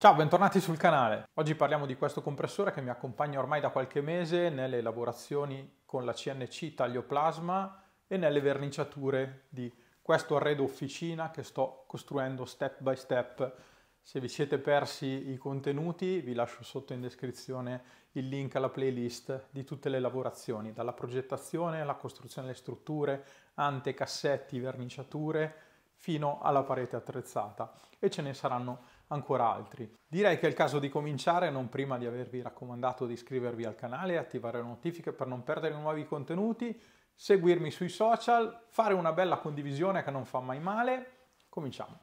Ciao, bentornati sul canale. Oggi parliamo di questo compressore che mi accompagna ormai da qualche mese nelle lavorazioni con la CNC taglio plasma e nelle verniciature di questo arredo officina che sto costruendo step by step. Se vi siete persi i contenuti vi lascio sotto in descrizione il link alla playlist di tutte le lavorazioni, dalla progettazione alla costruzione delle strutture, ante, cassetti, verniciature, fino alla parete attrezzata e ce ne saranno ancora altri. Direi che è il caso di cominciare, non prima di avervi raccomandato di iscrivervi al canale e attivare le notifiche per non perdere nuovi contenuti, seguirmi sui social, fare una bella condivisione che non fa mai male. Cominciamo.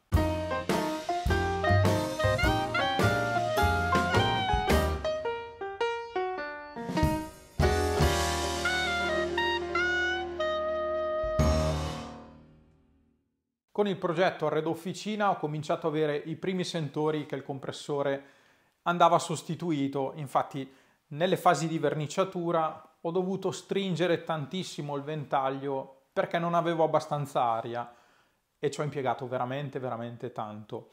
Con il progetto Arredo Officina ho cominciato ad avere i primi sentori che il compressore andava sostituito, infatti nelle fasi di verniciatura ho dovuto stringere tantissimo il ventaglio perché non avevo abbastanza aria e ci ho impiegato veramente veramente tanto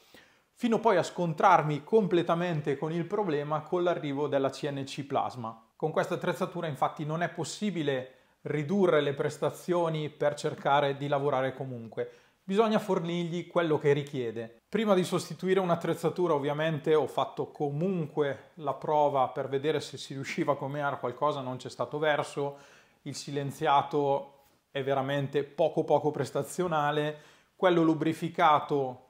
fino poi a scontrarmi completamente con il problema con l'arrivo della CNC Plasma. Con questa attrezzatura infatti non è possibile ridurre le prestazioni per cercare di lavorare comunque bisogna fornirgli quello che richiede. Prima di sostituire un'attrezzatura ovviamente ho fatto comunque la prova per vedere se si riusciva a comeare qualcosa, non c'è stato verso, il silenziato è veramente poco poco prestazionale, quello lubrificato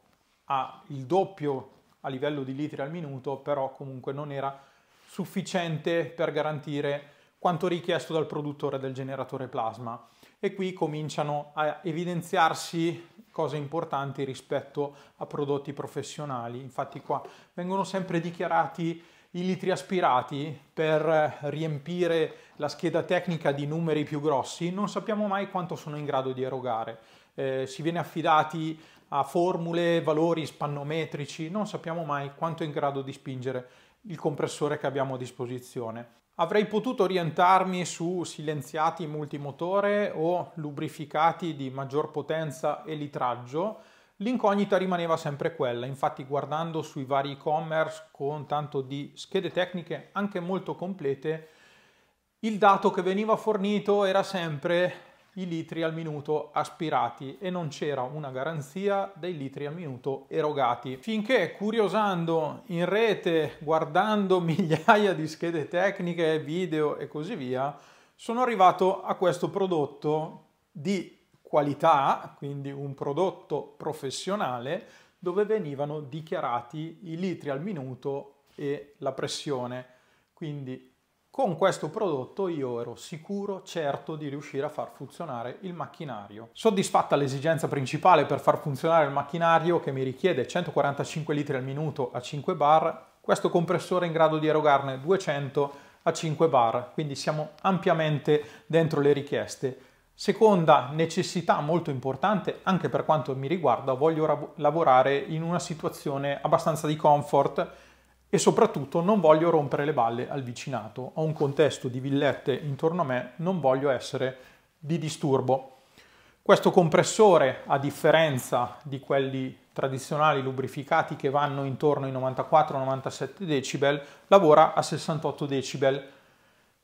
ha il doppio a livello di litri al minuto, però comunque non era sufficiente per garantire quanto richiesto dal produttore del generatore plasma e qui cominciano a evidenziarsi cose importanti rispetto a prodotti professionali. Infatti qua vengono sempre dichiarati i litri aspirati per riempire la scheda tecnica di numeri più grossi, non sappiamo mai quanto sono in grado di erogare. Eh, si viene affidati a formule, valori spannometrici, non sappiamo mai quanto è in grado di spingere il compressore che abbiamo a disposizione. Avrei potuto orientarmi su silenziati multimotore o lubrificati di maggior potenza e litraggio, l'incognita rimaneva sempre quella, infatti guardando sui vari e-commerce con tanto di schede tecniche anche molto complete, il dato che veniva fornito era sempre i litri al minuto aspirati e non c'era una garanzia dei litri al minuto erogati. Finché curiosando in rete, guardando migliaia di schede tecniche, video e così via, sono arrivato a questo prodotto di qualità, quindi un prodotto professionale, dove venivano dichiarati i litri al minuto e la pressione. Quindi con questo prodotto io ero sicuro, certo di riuscire a far funzionare il macchinario. Soddisfatta l'esigenza principale per far funzionare il macchinario che mi richiede 145 litri al minuto a 5 bar, questo compressore è in grado di erogarne 200 a 5 bar, quindi siamo ampiamente dentro le richieste. Seconda necessità molto importante, anche per quanto mi riguarda, voglio lavorare in una situazione abbastanza di comfort e soprattutto non voglio rompere le balle al vicinato. Ho un contesto di villette intorno a me, non voglio essere di disturbo. Questo compressore, a differenza di quelli tradizionali lubrificati che vanno intorno ai 94-97 decibel, lavora a 68 decibel.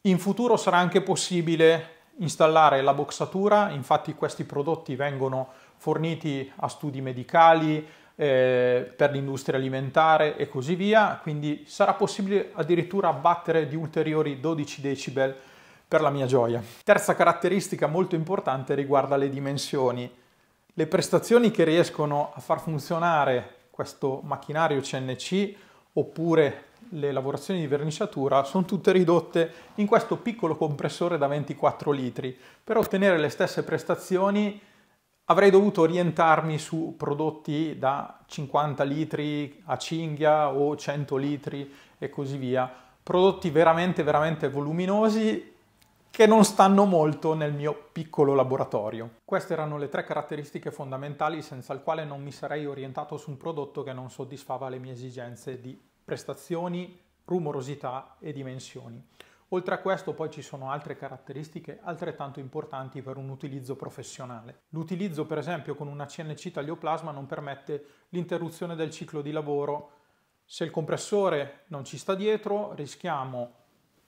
In futuro sarà anche possibile installare la boxatura, infatti questi prodotti vengono forniti a studi medicali, eh, per l'industria alimentare e così via, quindi sarà possibile addirittura abbattere di ulteriori 12 decibel per la mia gioia. Terza caratteristica molto importante riguarda le dimensioni. Le prestazioni che riescono a far funzionare questo macchinario CNC oppure le lavorazioni di verniciatura sono tutte ridotte in questo piccolo compressore da 24 litri per ottenere le stesse prestazioni Avrei dovuto orientarmi su prodotti da 50 litri a cinghia o 100 litri e così via, prodotti veramente veramente voluminosi che non stanno molto nel mio piccolo laboratorio. Queste erano le tre caratteristiche fondamentali senza il quale non mi sarei orientato su un prodotto che non soddisfava le mie esigenze di prestazioni, rumorosità e dimensioni. Oltre a questo poi ci sono altre caratteristiche altrettanto importanti per un utilizzo professionale. L'utilizzo per esempio con una CNC taglioplasma non permette l'interruzione del ciclo di lavoro. Se il compressore non ci sta dietro rischiamo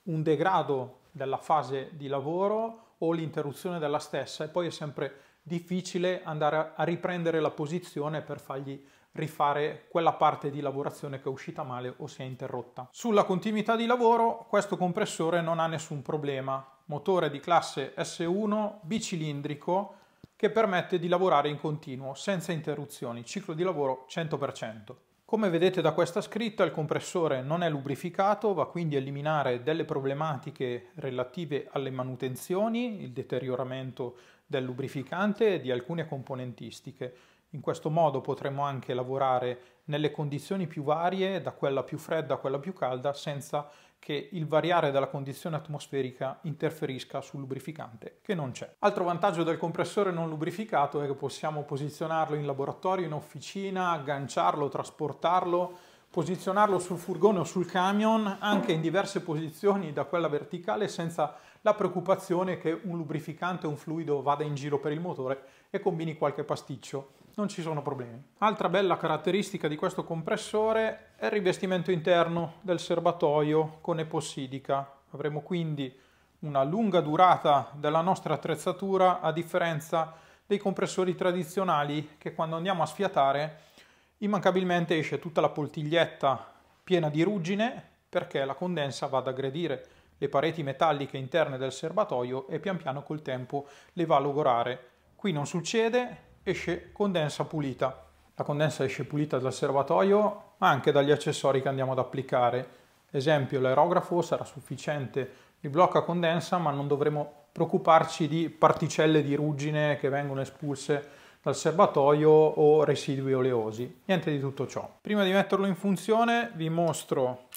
un degrado della fase di lavoro o l'interruzione della stessa e poi è sempre difficile andare a riprendere la posizione per fargli rifare quella parte di lavorazione che è uscita male o si è interrotta. Sulla continuità di lavoro questo compressore non ha nessun problema, motore di classe S1 bicilindrico che permette di lavorare in continuo senza interruzioni, ciclo di lavoro 100%. Come vedete da questa scritta il compressore non è lubrificato, va quindi a eliminare delle problematiche relative alle manutenzioni, il deterioramento del lubrificante e di alcune componentistiche in questo modo potremo anche lavorare nelle condizioni più varie, da quella più fredda a quella più calda, senza che il variare della condizione atmosferica interferisca sul lubrificante, che non c'è. Altro vantaggio del compressore non lubrificato è che possiamo posizionarlo in laboratorio, in officina, agganciarlo, trasportarlo, posizionarlo sul furgone o sul camion anche in diverse posizioni da quella verticale senza la preoccupazione che un lubrificante o un fluido vada in giro per il motore e combini qualche pasticcio non ci sono problemi. Altra bella caratteristica di questo compressore è il rivestimento interno del serbatoio con epossidica. Avremo quindi una lunga durata della nostra attrezzatura a differenza dei compressori tradizionali che quando andiamo a sfiatare immancabilmente esce tutta la poltiglietta piena di ruggine perché la condensa va ad aggredire le pareti metalliche interne del serbatoio e pian piano col tempo le va a logorare. Qui non succede, esce condensa pulita. La condensa esce pulita dal serbatoio ma anche dagli accessori che andiamo ad applicare. Esempio l'aerografo sarà sufficiente di blocca condensa ma non dovremo preoccuparci di particelle di ruggine che vengono espulse dal serbatoio o residui oleosi, niente di tutto ciò. Prima di metterlo in funzione vi mostro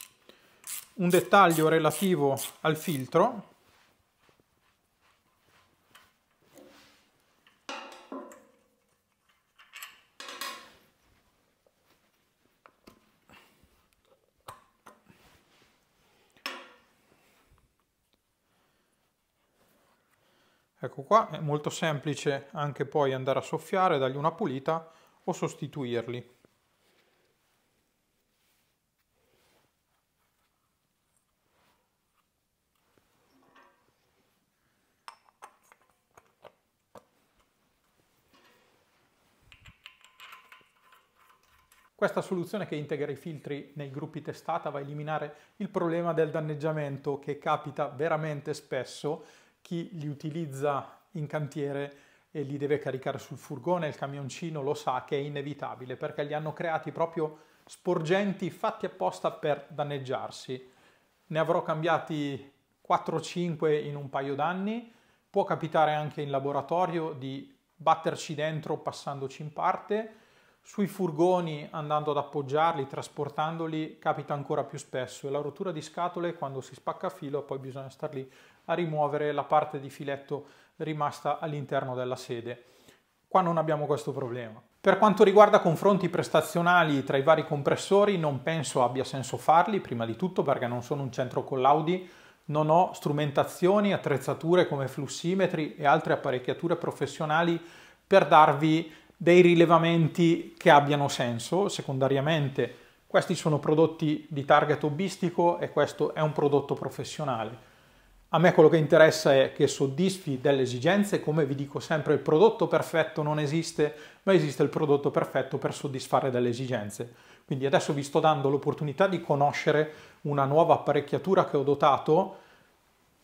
un dettaglio relativo al filtro Ecco qua è molto semplice anche poi andare a soffiare, dargli una pulita o sostituirli. Questa soluzione che integra i filtri nei gruppi testata va a eliminare il problema del danneggiamento che capita veramente spesso chi li utilizza in cantiere e li deve caricare sul furgone, il camioncino lo sa che è inevitabile perché li hanno creati proprio sporgenti fatti apposta per danneggiarsi. Ne avrò cambiati 4-5 in un paio d'anni, può capitare anche in laboratorio di batterci dentro passandoci in parte, sui furgoni andando ad appoggiarli, trasportandoli, capita ancora più spesso e la rottura di scatole quando si spacca filo poi bisogna star lì a rimuovere la parte di filetto rimasta all'interno della sede. Qua non abbiamo questo problema. Per quanto riguarda confronti prestazionali tra i vari compressori, non penso abbia senso farli, prima di tutto perché non sono un centro collaudi, non ho strumentazioni, attrezzature come flussimetri e altre apparecchiature professionali per darvi dei rilevamenti che abbiano senso. Secondariamente, questi sono prodotti di target hobbistico e questo è un prodotto professionale. A me quello che interessa è che soddisfi delle esigenze, come vi dico sempre il prodotto perfetto non esiste, ma esiste il prodotto perfetto per soddisfare delle esigenze. Quindi adesso vi sto dando l'opportunità di conoscere una nuova apparecchiatura che ho dotato,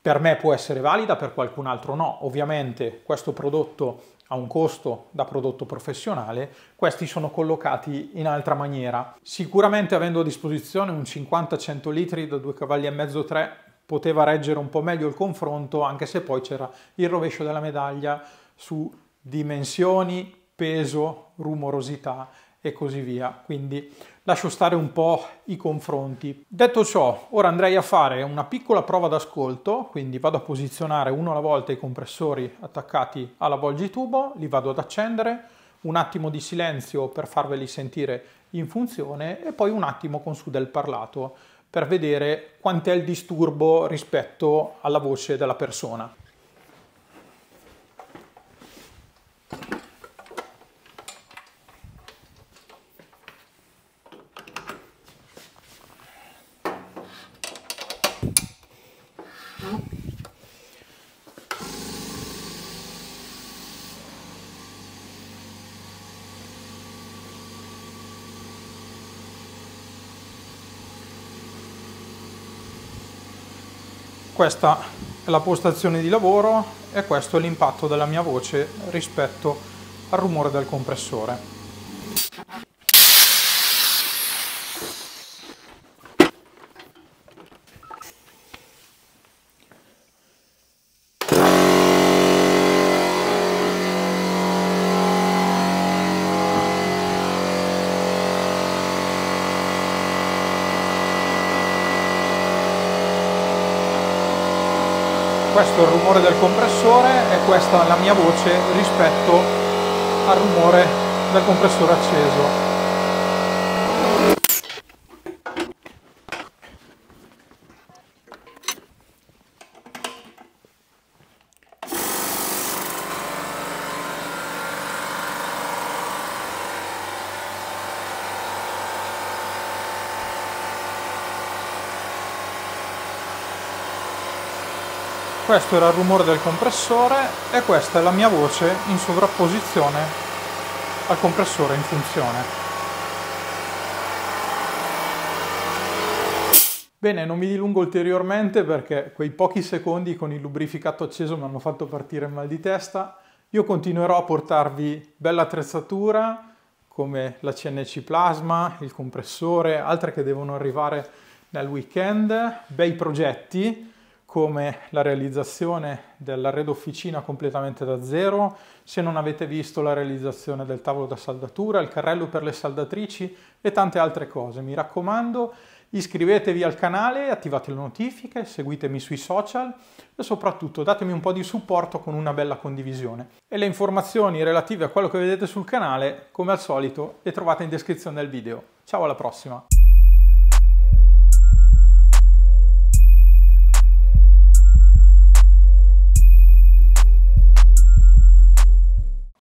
per me può essere valida, per qualcun altro no. Ovviamente questo prodotto ha un costo da prodotto professionale, questi sono collocati in altra maniera. Sicuramente avendo a disposizione un 50-100 litri da 2 cavalli e mezzo 3 poteva reggere un po' meglio il confronto, anche se poi c'era il rovescio della medaglia su dimensioni, peso, rumorosità e così via. Quindi lascio stare un po' i confronti. Detto ciò, ora andrei a fare una piccola prova d'ascolto, quindi vado a posizionare uno alla volta i compressori attaccati alla volgitubo, li vado ad accendere, un attimo di silenzio per farveli sentire in funzione e poi un attimo con su del parlato per vedere quant'è il disturbo rispetto alla voce della persona. questa è la postazione di lavoro e questo è l'impatto della mia voce rispetto al rumore del compressore. questo è il rumore del compressore e questa è la mia voce rispetto al rumore del compressore acceso Questo era il rumore del compressore e questa è la mia voce in sovrapposizione al compressore in funzione. Bene, non mi dilungo ulteriormente perché quei pochi secondi con il lubrificato acceso mi hanno fatto partire il mal di testa. Io continuerò a portarvi bella attrezzatura come la CNC Plasma, il compressore, altre che devono arrivare nel weekend, bei progetti come la realizzazione dell'arredo officina completamente da zero, se non avete visto la realizzazione del tavolo da saldatura, il carrello per le saldatrici e tante altre cose. Mi raccomando, iscrivetevi al canale, attivate le notifiche, seguitemi sui social e soprattutto datemi un po' di supporto con una bella condivisione. E le informazioni relative a quello che vedete sul canale, come al solito, le trovate in descrizione del video. Ciao alla prossima!